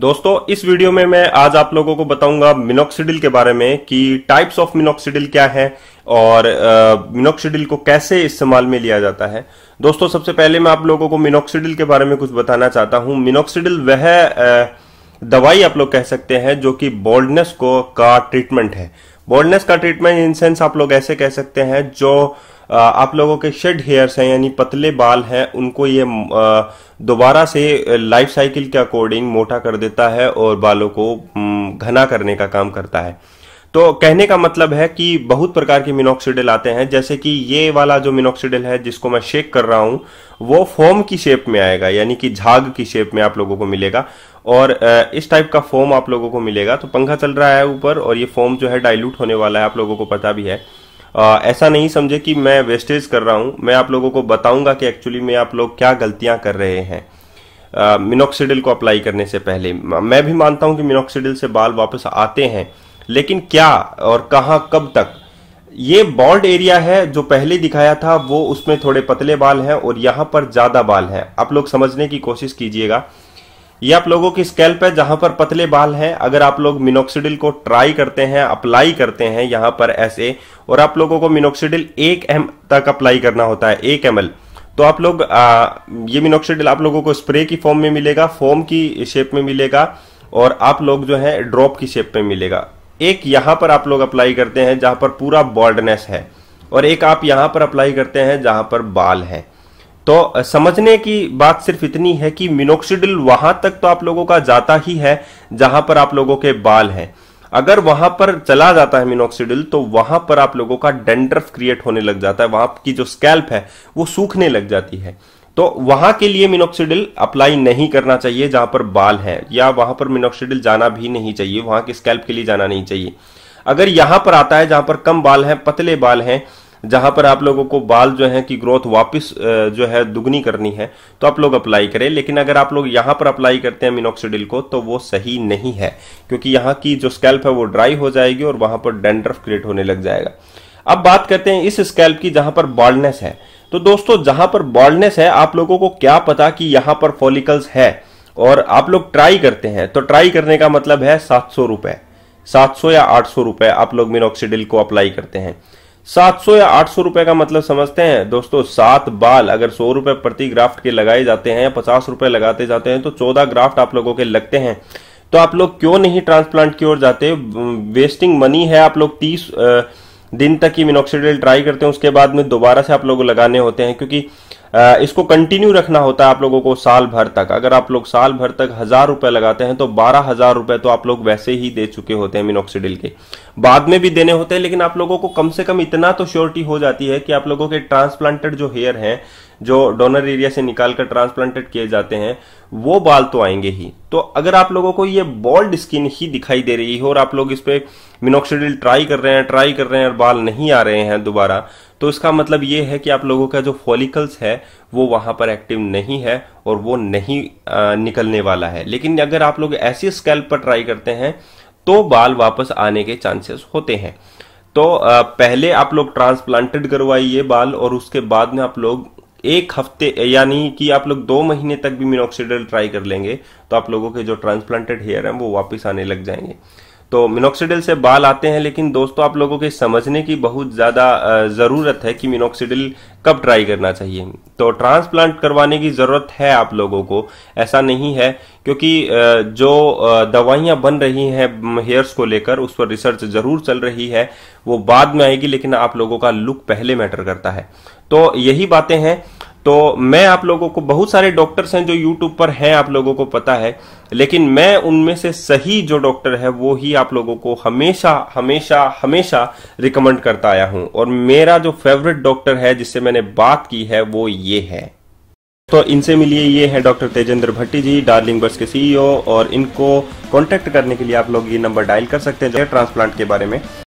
दोस्तों इस वीडियो में मैं आज आप लोगों को बताऊंगा मिनोक्सीडिल के बारे में कि टाइप्स ऑफ मिनोक्सीडिल क्या है और मिनोक्सीडिल को कैसे इस्तेमाल में लिया जाता है दोस्तों सबसे पहले मैं आप लोगों को मिनोक्सीडिल के बारे में कुछ बताना चाहता हूं मिनोक्सीडिल वह दवाई आप लोग कह सकते हैं जो कि बोल्डनेस को का ट्रीटमेंट है बोल्डनेस का ट्रीटमेंट इन सेंस आप लोग ऐसे कह सकते हैं जो आप लोगों के शेड हेयर्स हैं यानी पतले बाल हैं उनको ये दोबारा से लाइफ साइकिल के अकॉर्डिंग मोटा कर देता है और बालों को घना करने का काम करता है तो कहने का मतलब है कि बहुत प्रकार के मिनोक्सीडल आते हैं जैसे कि ये वाला जो मिनोक्सीडल है जिसको मैं शेक कर रहा हूं वो फोम की शेप में आएगा यानी कि झाग की शेप में आप लोगों को मिलेगा और इस टाइप का फोम आप लोगों को मिलेगा तो पंखा चल रहा है ऊपर और ये फोम जो है डाइल्यूट होने वाला है आप लोगों को पता भी है आ, ऐसा नहीं समझे कि मैं वेस्टेज कर रहा हूँ मैं आप लोगों को बताऊंगा कि एक्चुअली में आप लोग क्या गलतियां कर रहे हैं मिनोक्सीडिल को अप्लाई करने से पहले मैं भी मानता हूं कि मिनोक्सीडिल से बाल वापस आते हैं लेकिन क्या और कहाँ कब तक ये बॉल्ड एरिया है जो पहले दिखाया था वो उसमें थोड़े पतले बाल हैं और यहाँ पर ज़्यादा बाल हैं आप लोग समझने की कोशिश कीजिएगा ये आप लोगों की स्कैल्प है जहां पर पतले बाल हैं अगर आप लोग मिनोक्सीडिल को ट्राई करते हैं अप्लाई करते हैं यहां पर ऐसे और आप लोगों को मिनोक्सीडिल एक एम तक अप्लाई करना होता है एक एम तो आप लोग आ, ये मिनोक्सीडिल आप लोगों को स्प्रे की फॉर्म में मिलेगा फॉर्म की शेप में मिलेगा और आप लोग जो है ड्रॉप की शेप में मिलेगा एक यहां पर आप लोग अप्लाई करते हैं जहां पर पूरा बॉल्डनेस है और एक आप यहां पर अप्लाई करते हैं जहां पर बाल है तो समझने की बात सिर्फ इतनी है कि मिनोक्सीडिल वहां तक तो आप लोगों का जाता ही है जहां पर आप लोगों के बाल हैं अगर वहां पर चला जाता है मिनोक्सीडिल तो वहां पर आप लोगों का डेंड्रफ क्रिएट होने लग जाता है वहां की जो स्कैल्प है वो सूखने लग जाती है तो वहां के लिए मिनोक्सीडिल अप्लाई नहीं करना चाहिए जहां पर बाल है या वहां पर मिनोक्सीडिल जाना भी नहीं चाहिए वहां के स्कैल्प के लिए जाना नहीं चाहिए अगर यहां पर आता है जहां पर कम बाल हैं पतले बाल हैं जहां पर आप लोगों को बाल जो है कि ग्रोथ वापस जो है दुगनी करनी है तो आप लोग अप्लाई करें लेकिन अगर आप लोग यहां पर अप्लाई करते हैं मिनोक्सीडिल को तो वो सही नहीं है क्योंकि यहाँ की जो स्कैल्प है वो ड्राई हो जाएगी और वहां पर डेंड्रफ क्रिएट होने लग जाएगा अब बात करते हैं इस स्कैल्प की जहां पर बॉल्डनेस है तो दोस्तों जहां पर बॉल्डनेस है आप लोगों को क्या पता कि यहां पर फॉलिकल्स है और आप लोग ट्राई करते हैं तो ट्राई करने का मतलब है सात सौ रुपए सात सौ या आठ सौ रुपए आप लोग मिनोक्सीडिल को अप्लाई करते हैं 700 या 800 रुपए का मतलब समझते हैं दोस्तों सात बाल अगर सौ रुपए प्रति ग्राफ्ट के लगाए जाते हैं पचास रुपए लगाते जाते हैं तो चौदह ग्राफ्ट आप लोगों के लगते हैं तो आप लोग क्यों नहीं ट्रांसप्लांट की ओर जाते वेस्टिंग मनी है आप लोग तीस दिन तक ही मिनोक्सीडिल ट्राई करते हैं उसके बाद में दोबारा से आप लोग लगाने होते हैं क्योंकि इसको कंटिन्यू रखना होता है आप लोगों को साल भर तक अगर आप लोग साल भर तक हजार रुपए लगाते हैं तो बारह हजार रुपए तो आप लोग वैसे ही दे चुके होते हैं मिनोक्सीडिल के बाद में भी देने होते हैं लेकिन आप लोगों को कम से कम इतना तो श्योरिटी हो जाती है कि आप लोगों के ट्रांसप्लांटेड जो हेयर हैं जो डोनर एरिया से निकालकर ट्रांसप्लांटेड किए जाते हैं वो बाल तो आएंगे ही तो अगर आप लोगों को ये बॉल्ड स्किन ही दिखाई दे रही है और आप लोग इस पर मिनोक्सीडिल ट्राई कर रहे हैं ट्राई कर रहे हैं और बाल नहीं आ रहे हैं दोबारा तो इसका मतलब ये है कि आप लोगों का जो फॉलिकल्स है वो वहां पर एक्टिव नहीं है और वो नहीं निकलने वाला है लेकिन अगर आप लोग ऐसी स्कैल्प पर ट्राई करते हैं तो बाल वापस आने के चांसेस होते हैं तो पहले आप लोग ट्रांसप्लांटेड करवाइए बाल और उसके बाद में आप लोग एक हफ्ते यानी कि आप लोग दो महीने तक भी मिनोक्सीडल ट्राई कर लेंगे तो आप लोगों के जो ट्रांसप्लांटेड हेयर हैं वो वापस आने लग जाएंगे तो मिनोक्सीडिल से बाल आते हैं लेकिन दोस्तों आप लोगों के समझने की बहुत ज़्यादा ज़रूरत है कि मिनोक्सीडिल कब ट्राई करना चाहिए तो ट्रांसप्लांट करवाने की ज़रूरत है आप लोगों को ऐसा नहीं है क्योंकि जो दवाइयाँ बन रही हैं हेयर्स को लेकर उस पर रिसर्च ज़रूर चल रही है वो बाद में आएगी लेकिन आप लोगों का लुक पहले मैटर करता है तो यही बातें हैं तो मैं आप लोगों को बहुत सारे डॉक्टर्स हैं जो यूट्यूब पर हैं आप लोगों को पता है लेकिन मैं उनमें से सही जो डॉक्टर है वो ही आप लोगों को हमेशा हमेशा हमेशा रिकमेंड करता आया हूं और मेरा जो फेवरेट डॉक्टर है जिससे मैंने बात की है वो ये है तो इनसे मिलिए ये है doctor Tejendra Bhatti ji Darling Birds के सीईओ e और इनको कांटेक्ट करने के लिए आप लोग ये नंबर डायल कर सकते हैं ट्रांसप्लांट के बारे में